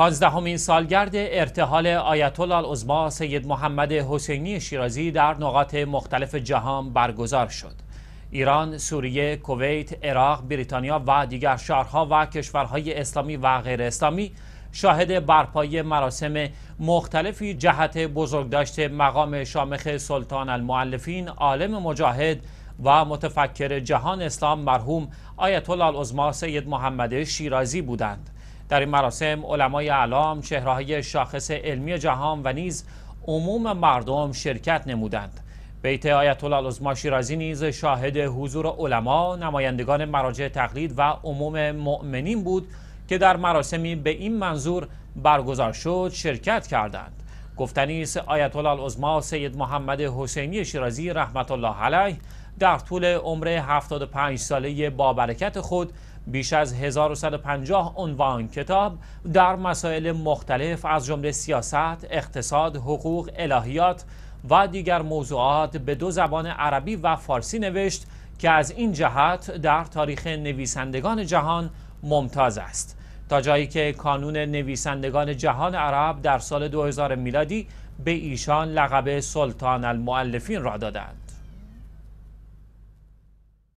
پانزدهمین سالگرد ارتحال آیت الله العظما سید محمد حسینی شیرازی در نقاط مختلف جهان برگزار شد. ایران، سوریه، کویت، عراق، بریتانیا و دیگر شهرها و کشورهای اسلامی و غیر اسلامی شاهد برپایی مراسم مختلفی جهت بزرگداشت مقام شامخ سلطان المعلفین عالم مجاهد و متفکر جهان اسلام مرحوم آیت الله العظما سید محمد شیرازی بودند. در این مراسم علمای اعلام چهرههای شاخص علمی جهان و نیز عموم مردم شرکت نمودند بیت آیت الله العظما شیرازی نیز شاهد حضور علما نمایندگان مراجع تقلید و عموم مؤمنین بود که در مراسمی به این منظور برگزار شد شرکت کردند گفتنی است آیت الله العظما سید محمد حسینی شیرازی رحمت الله علیه در طول عمر 75 ساله با برکت خود بیش از 1150 عنوان کتاب در مسائل مختلف از جمله سیاست، اقتصاد، حقوق، الهیات و دیگر موضوعات به دو زبان عربی و فارسی نوشت که از این جهت در تاریخ نویسندگان جهان ممتاز است. تا جایی که کانون نویسندگان جهان عرب در سال 2000 میلادی به ایشان لقب سلطان المؤلفین را دادند.